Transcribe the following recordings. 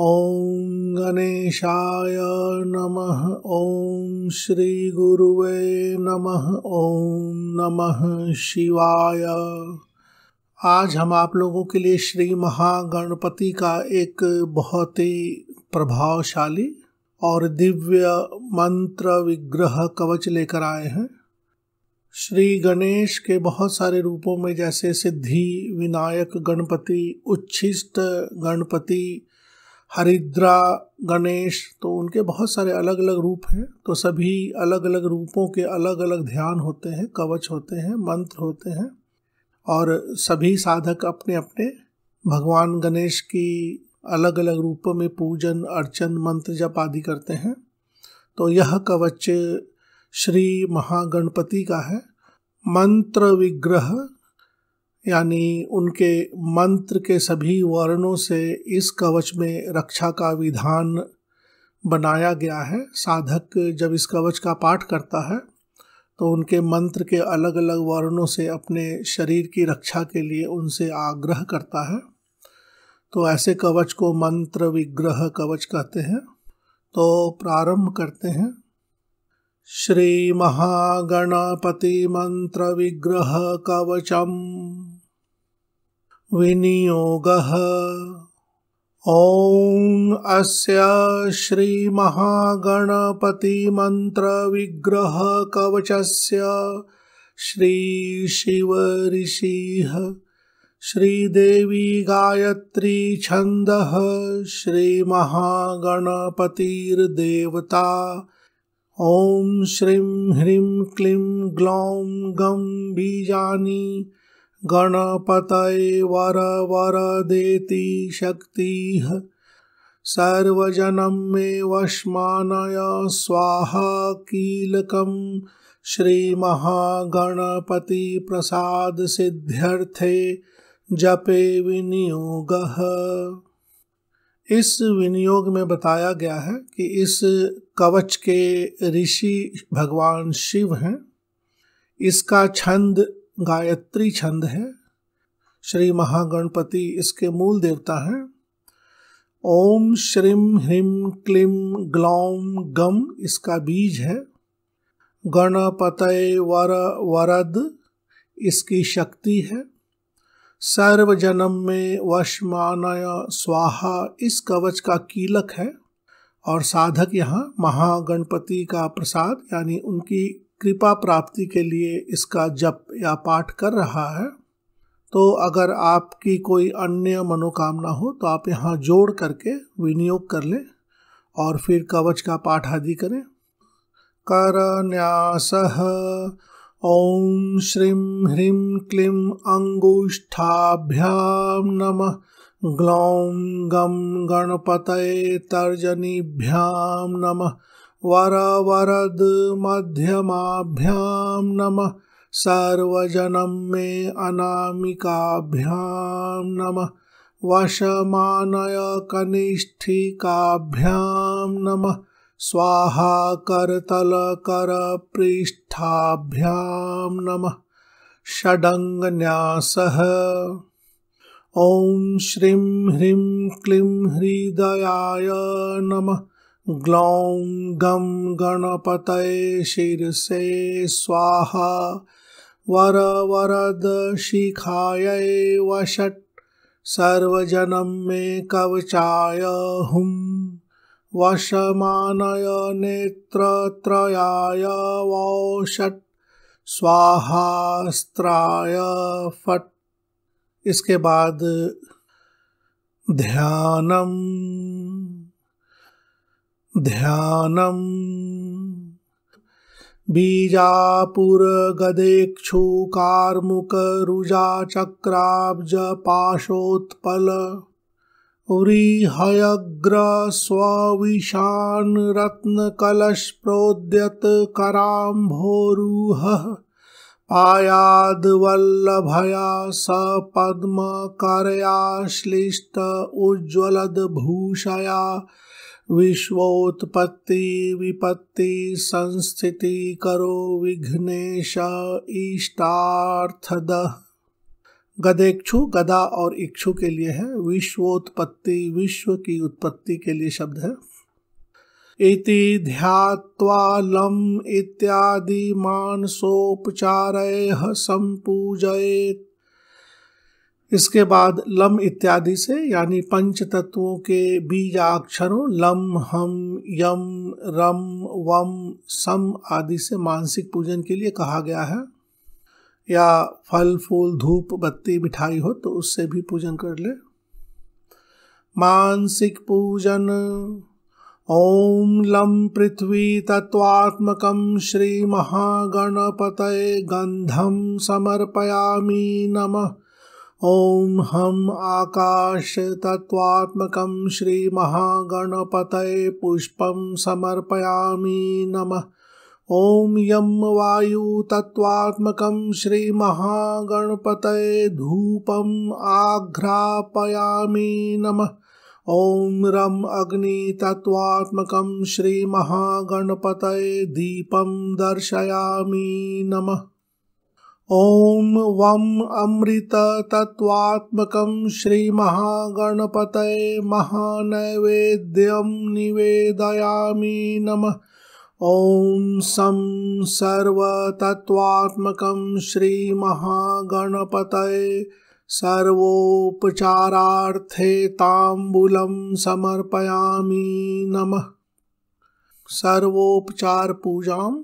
ओम गणेशाय नमः श्री गुरुवे नमः ओम नमः शिवाय आज हम आप लोगों के लिए श्री महागणपति का एक बहुत ही प्रभावशाली और दिव्य मंत्र विग्रह कवच लेकर आए हैं श्री गणेश के बहुत सारे रूपों में जैसे सिद्धि विनायक गणपति उच्छिष्ट गणपति हरिद्रा गणेश तो उनके बहुत सारे अलग अलग रूप हैं तो सभी अलग अलग रूपों के अलग अलग ध्यान होते हैं कवच होते हैं मंत्र होते हैं और सभी साधक अपने अपने भगवान गणेश की अलग अलग रूपों में पूजन अर्चन मंत्र जप आदि करते हैं तो यह कवच श्री महागणपति का है मंत्र विग्रह यानी उनके मंत्र के सभी वर्णों से इस कवच में रक्षा का विधान बनाया गया है साधक जब इस कवच का पाठ करता है तो उनके मंत्र के अलग अलग वर्णों से अपने शरीर की रक्षा के लिए उनसे आग्रह करता है तो ऐसे कवच को मंत्र विग्रह कवच कहते हैं तो प्रारंभ करते हैं श्री महागणपति मंत्र विग्रह कवचम विनियोगः ॐ अस्य श्रीमहागणपतिमन्त्रविग्रहकवचस्य श्रीशिवऋषिः श्रीदेवी गायत्री छन्दः श्रीमहागणपतिर्देवता ॐ श्रीं ह्रीं क्लीं ग्लौं गं बीजानि गणपतये वर देती शक्तिः सर्वजनं मे वश्मानय स्वाहा कीलकं श्रीमहागणपतिप्रसादसिद्ध्यर्थे जपे विनियोगः इस विनियोग में बताया गया है कि इस कवच के ऋषि भगवान शिव हैं इसका छंद गायत्री छंद है श्री महागणपति इसके मूल देवता हैं ओम श्रीम ह्रीम क्लीम ग्लौम गम इसका बीज है गणपतय वर वरद इसकी शक्ति है सर्वजनम में वशमानय स्वाहा इस कवच का कीलक है और साधक यहाँ महागणपति का प्रसाद यानी उनकी कृपा प्राप्ति के लिए इसका जप या पाठ कर रहा है तो अगर आपकी कोई अन्य मनोकामना हो तो आप यहाँ जोड़ करके विनियोग कर लें और फिर कवच का पाठ आदि करें न्यास ओम श्री ह्रीं क्लीं अंगुष्ठाभ्याम नम ग्लौ गम गणपत तर्जनीभ्याम नमः मध्यमाभ्याम नमः सर्वजनं मे अनामिकाभ्याम नमः वशमानय कनिष्ठिकाभ्यां नमः स्वाहाकरतलकरपृष्ठाभ्यां नमः न्यास ॐ श्रीं ह्रीं क्लीं हृदयाय नमः ग्लौं गं गणपतये शिरसे स्वाहा वर वरद शिखायै वषट् सर्वजनं मे कवचाय हुं वशमानय नेत्रत्रयाय वौषट् स्वाहास्त्राय फट् इसके बाद ध्यानम ध्यानम् बीजापुरगदेक्षुकार्मुकरुजाचक्राब्जपाशोत्पल व्रीहयग्रस्वविशान् रत्नकलश्प्रोद्यत कराम्भोरुहः पायाद्वल्लभया स पद्मकरया श्लिष्ट भूषया विश्वोत्पत्ति विपत्ति संस्थिति करो विघ्नेश इष्टार्थद गदेक्षु गदा और इक्षु के लिए है विश्वोत्पत्ति विश्व की उत्पत्ति के लिए शब्द है इति ध्यात्वा लम इत्यादि मानसोपचारय संपूजयेत इसके बाद लम इत्यादि से यानी पंच तत्वों के बीज अक्षरों लम हम यम रम वम सम आदि से मानसिक पूजन के लिए कहा गया है या फल फूल धूप बत्ती मिठाई हो तो उससे भी पूजन कर ले मानसिक पूजन ओम लम पृथ्वी तत्वात्मक श्री महागणपत गंधम समर्पयामी नमः ॐ हं आकाशतत्त्वात्मकं श्रीमहागणपतये पुष्पं समर्पयामि नमः ॐ यं वायुतत्त्वात्मकं श्रीमहागणपतये धूपम् आघ्रापयामि नमः ॐ रं अग्नितत्त्वात्मकं श्रीमहागणपतये दीपं दर्शयामि नमः ॐ वम् अमृततत्त्वात्मकं श्रीमहागणपतये महानैवेद्यं निवेदयामि नमः ॐ सं सर्वतत्त्वात्मकं श्रीमहागणपतये सर्वोपचारार्थे ताम्बूलं समर्पयामि नमः सर्वोपचार पूजाम्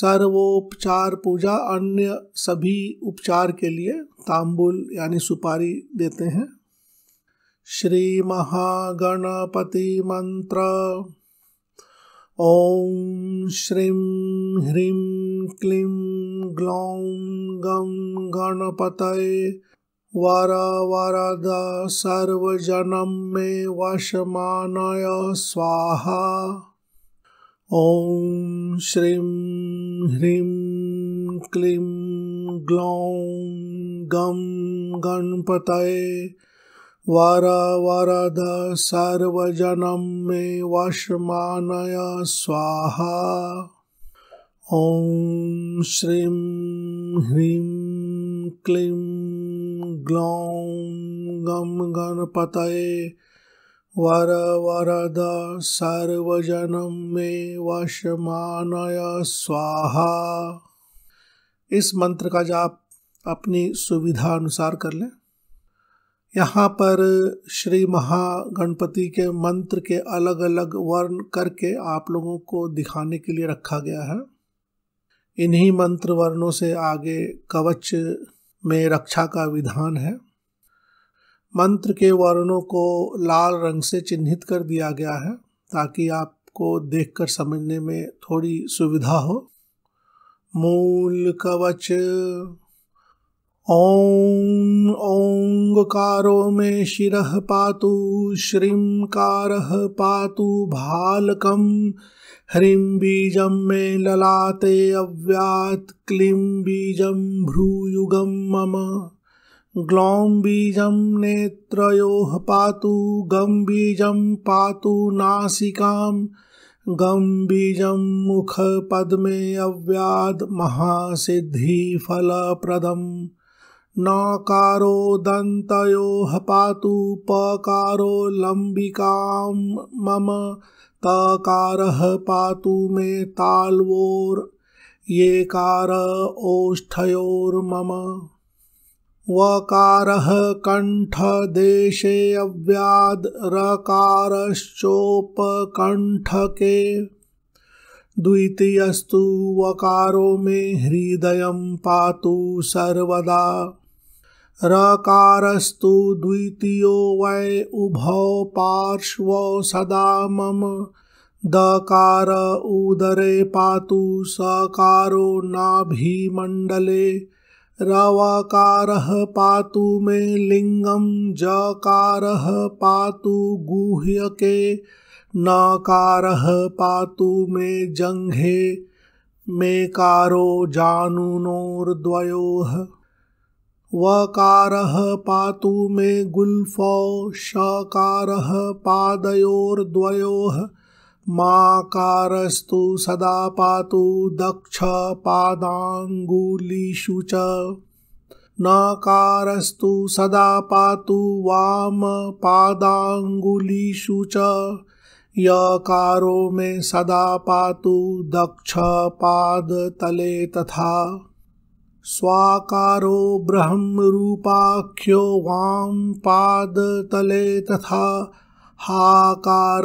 सर्वोपचार पूजा अन्य सभी उपचार के लिए तांबुल यानी सुपारी देते हैं श्री महागणपति मंत्र ओम श्रीं ह्रीं क्लीं ग्लौं गं गणपतये वर वरद सर्वजनं मे वशमानय स्वाहा ॐ श्रीं ह्रीं क्लीं ग्लौं गं गणपतये वारावारद सार्वजनं मे वशमानय स्वाहा ॐ श्रीं ह्रीं क्लीं ग्लौं गं गणपतये वर वरद सर्वजन मे वशमानय स्वाहा इस मंत्र का जाप अपनी सुविधा अनुसार कर लें यहाँ पर श्री महागणपति के मंत्र के अलग अलग वर्ण करके आप लोगों को दिखाने के लिए रखा गया है इन्हीं मंत्र वर्णों से आगे कवच में रक्षा का विधान है मंत्र के वर्णों को लाल रंग से चिन्हित कर दिया गया है ताकि आपको देखकर समझने में थोड़ी सुविधा हो मूल कवच ओम ओंकारो में शिरः पातु श्रीं कार पातु भालकम ह्रीं बीजम मे ललाते अव्यात क्लीं बीजम भ्रूयुगम मम ग्लौं बीजं नेत्रयोः पातु गं बीजं पातु नासिकां गं बीजं मुखपद्मे अव्याद् महासिद्धिफलप्रदम् नकारो दन्तयोः पातु पकारो लम्बिकां मम तकारः पातु मे ताल्वोर् ये ओष्ठयोर्मम वकारः कण्ठदेशे अव्याद् रकारश्चोपकण्ठके द्वितीयस्तु वकारो मे हृदय पातु सर्वदा रकारस्तु द्वितीयो वै उभौ पार्श्वौ सदा मम दकार उदरे पातु सकारो नाभिमण्डले रवाकारः पातु मे लिङ्गं जकारः पातु गुह्यके नाकारः पातु मे जङ्घे मेकारो जानुनोर्द्वयोः वकारः पातु मे गुल्फौ शकारः पादयोर्द्वयोः माकारस्तु सदा पातु दक्ष पादाङ्गुलिषु च नकारस्तु सदा पातु वाम पादाङ्गुलिषु च यकारो मे सदा पातु दक्ष पादतले तथा स्वाकारो ब्रह्मरूपाख्यो वाम पादतले तथा हाकार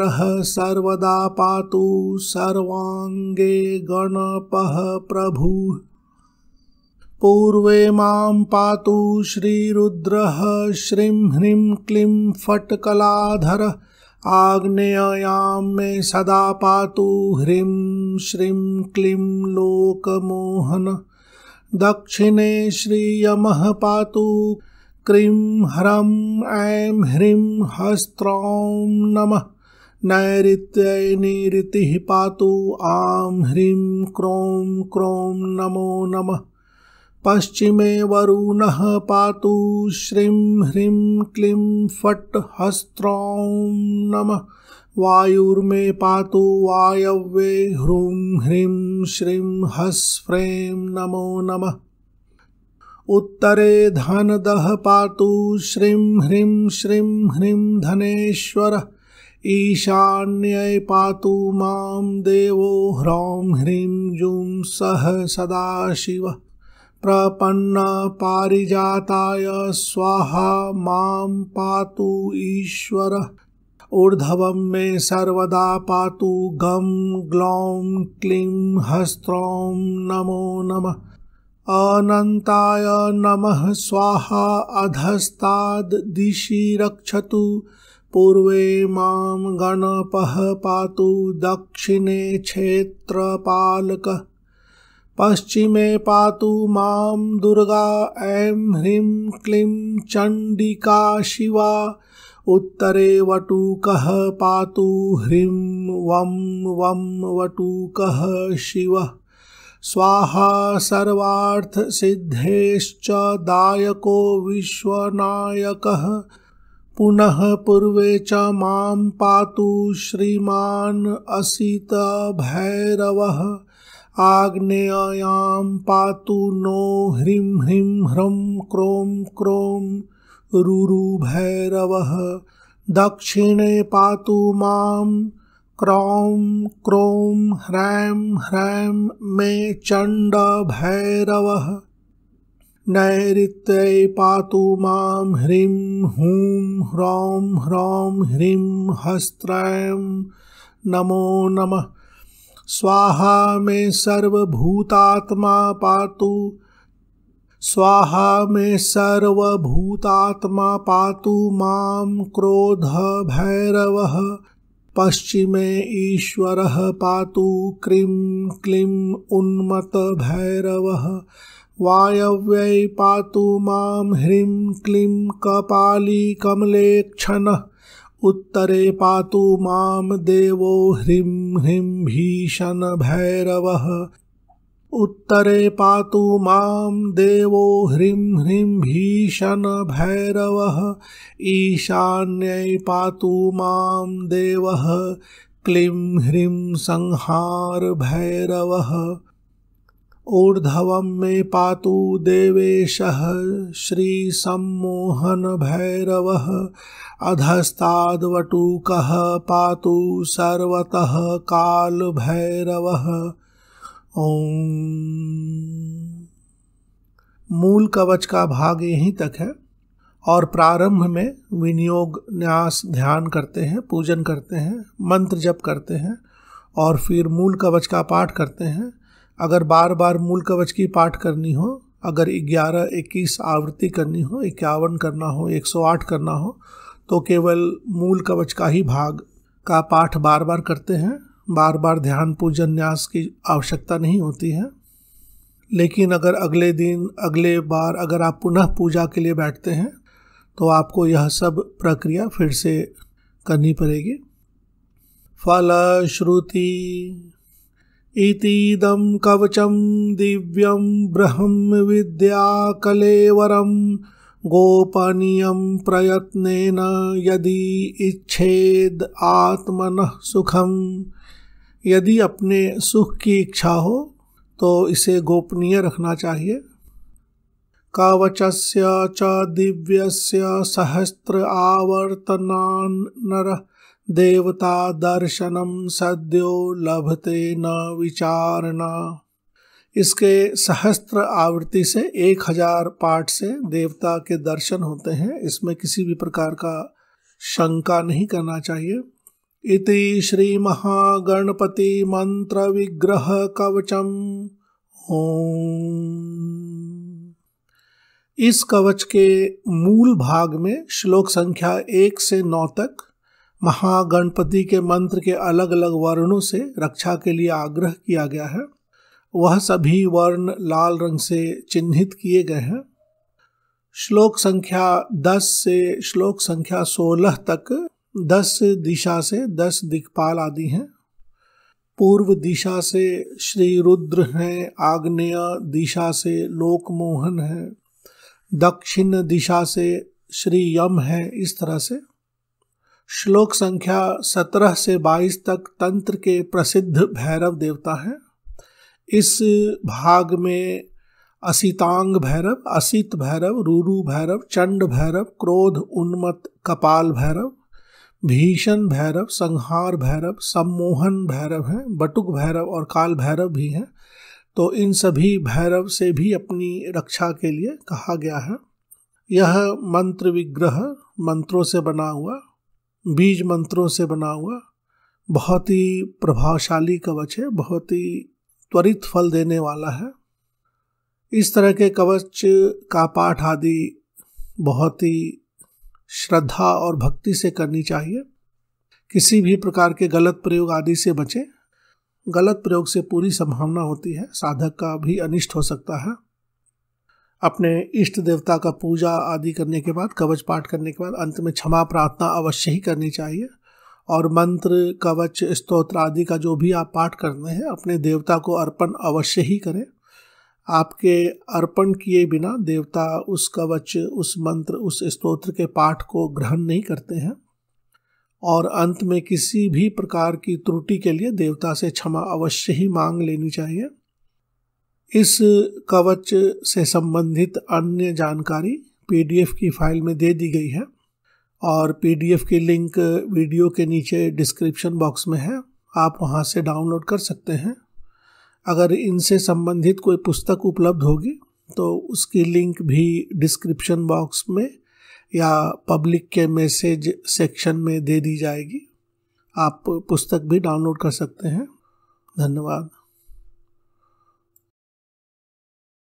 सर्वदा पातु सर्वांगे गणप प्रभु पूर्वे मां पातु श्रीरुद्रः श्रीं ह्रीं क्लीं फटकलाधर कलाधरः आग्नेयां मे सदा पातु ह्रीं श्रीं क्लीं लोकमोहन दक्षिणे श्रीयमः पातु क्रीं ह्रं ऐं ह्रीं हस्त्रौं नमः नैऋत्यै निरितिः पातु आं ह्रीं क्रों क्रों नमो नमः पश्चिमे वरुणः पातु श्रीं ह्रीं क्लीं फट् हस्त्रौं नमः वायुर्मे पातु वायव्ये ह्रूं ह्रीं श्रीं हस्फ्रें नमो नमः उत्तरे धनदः पातु श्रीं ह्रीं श्रीं ह्रीं धनेश्वरः ईशान्यै पातु मां देवो ह्रौं ह्रीं जूं सः सदाशिव प्रपन्ना पारिजाताय स्वाहा मां पातु ईश्वर ऊर्ध्वं मे सर्वदा पातु गं ग्लौं क्लीं हस्त्रौं नमो नमः अनंताय नमः स्वाहा अधस्ता दिशि रक्षतु पूर्वे माम गणपह पातु दक्षिणे क्षेत्रपालक पश्चिमे पातु माम दुर्गा ऐं ह्रीं क्लीं चंडिका शिवा उत्तरे वटुकः पातु ह्रीं वं वं वटुकः शिवः स्वाहा सर्वार्थ सिद्धेश्च दायको विश्वनायक पुनः पूर्वे च मां पातु श्रीमान असित भैरव आग्नेयां पातु नो ह्रीं ह्रीं ह्रं क्रों क्रों रुरुभैरवः दक्षिणे पातु मां क्रौं क्रों ह्रैं ह्रैं मे चण्ड भैरवः नैऋत्यै पातु मां ह्रीं हूं ह्रौं ह्रौं ह्रीं हस्त्रैं नमो नमः स्वाहा मे सर्वभूतात्मा पातु स्वाहा मे सर्वभूतात्मा पातु मां क्रोध भैरवः पश्चिमे ईश्वरः पातु क्रीं क्लीं उन्मतभैरवः वायव्यै पातु मां ह्रीं क्लीं कपाली कमलेक्षणः उत्तरे पातु मां देवो ह्रीं ह्रीं भीषणभैरवः उत्तरे पातु माम देवो ह्रीं ह्रीं भैरव ईशान्य पातु माम देवः क्लीं ह्रीं भैरव ऊर्धव मे पातु देवेशः भैरव अधस्ताद्वटुकः पातु सर्वतः कालभैरवः ओम मूल कवच का भाग यहीं तक है और प्रारंभ में विनियोग न्यास ध्यान करते हैं पूजन करते हैं मंत्र जप करते हैं और फिर मूल कवच का पाठ करते हैं अगर बार बार मूल कवच की पाठ करनी हो अगर 11 21 आवृत्ति करनी हो इक्यावन करना हो 108 करना हो तो केवल मूल कवच का ही भाग का पाठ बार बार करते हैं बार बार ध्यान पूजन न्यास की आवश्यकता नहीं होती है लेकिन अगर अगले दिन अगले बार अगर आप पुनः पूजा के लिए बैठते हैं तो आपको यह सब प्रक्रिया फिर से करनी पड़ेगी फलश्रुति इतीदम कवचम दिव्यम ब्रह्म विद्या कलेवरम गोपनीय प्रयत्न यदि इच्छेद आत्मन सुखम यदि अपने सुख की इच्छा हो तो इसे गोपनीय रखना चाहिए कवचस्य च दिव्यस्य सहस्त्र आवर्तना नर देवता दर्शनम सद्यो लभते न विचारना इसके सहस्त्र आवृत्ति से एक हजार पाठ से देवता के दर्शन होते हैं इसमें किसी भी प्रकार का शंका नहीं करना चाहिए इति विग्रह कवचम इस कवच के मूल भाग में श्लोक संख्या एक से नौ तक महागणपति के मंत्र के अलग अलग वर्णों से रक्षा के लिए आग्रह किया गया है वह सभी वर्ण लाल रंग से चिन्हित किए गए हैं श्लोक संख्या 10 से श्लोक संख्या 16 तक दस दिशा से दस दिक्पाल आदि हैं पूर्व दिशा से श्री रुद्र हैं आग्नेय दिशा से लोकमोहन है दक्षिण दिशा से श्री यम है इस तरह से श्लोक संख्या सत्रह से बाईस तक तंत्र के प्रसिद्ध भैरव देवता हैं इस भाग में असितांग भैरव असित भैरव रूरू भैरव चंड भैरव क्रोध उन्मत कपाल भैरव भीषण भैरव संहार भैरव सम्मोहन भैरव हैं बटुक भैरव और काल भैरव भी हैं तो इन सभी भैरव से भी अपनी रक्षा के लिए कहा गया है यह मंत्र विग्रह मंत्रों से बना हुआ बीज मंत्रों से बना हुआ बहुत ही प्रभावशाली कवच है बहुत ही त्वरित फल देने वाला है इस तरह के कवच का पाठ आदि बहुत ही श्रद्धा और भक्ति से करनी चाहिए किसी भी प्रकार के गलत प्रयोग आदि से बचें गलत प्रयोग से पूरी संभावना होती है साधक का भी अनिष्ट हो सकता है अपने इष्ट देवता का पूजा आदि करने के बाद कवच पाठ करने के बाद अंत में क्षमा प्रार्थना अवश्य ही करनी चाहिए और मंत्र कवच स्तोत्र आदि का जो भी आप पाठ करते हैं अपने देवता को अर्पण अवश्य ही करें आपके अर्पण किए बिना देवता उस कवच उस मंत्र उस स्तोत्र के पाठ को ग्रहण नहीं करते हैं और अंत में किसी भी प्रकार की त्रुटि के लिए देवता से क्षमा अवश्य ही मांग लेनी चाहिए इस कवच से संबंधित अन्य जानकारी पीडीएफ की फाइल में दे दी गई है और पीडीएफ की लिंक वीडियो के नीचे डिस्क्रिप्शन बॉक्स में है आप वहाँ से डाउनलोड कर सकते हैं अगर इनसे संबंधित कोई पुस्तक उपलब्ध होगी तो उसकी लिंक भी डिस्क्रिप्शन बॉक्स में या पब्लिक के मैसेज सेक्शन में दे दी जाएगी आप पुस्तक भी डाउनलोड कर सकते हैं धन्यवाद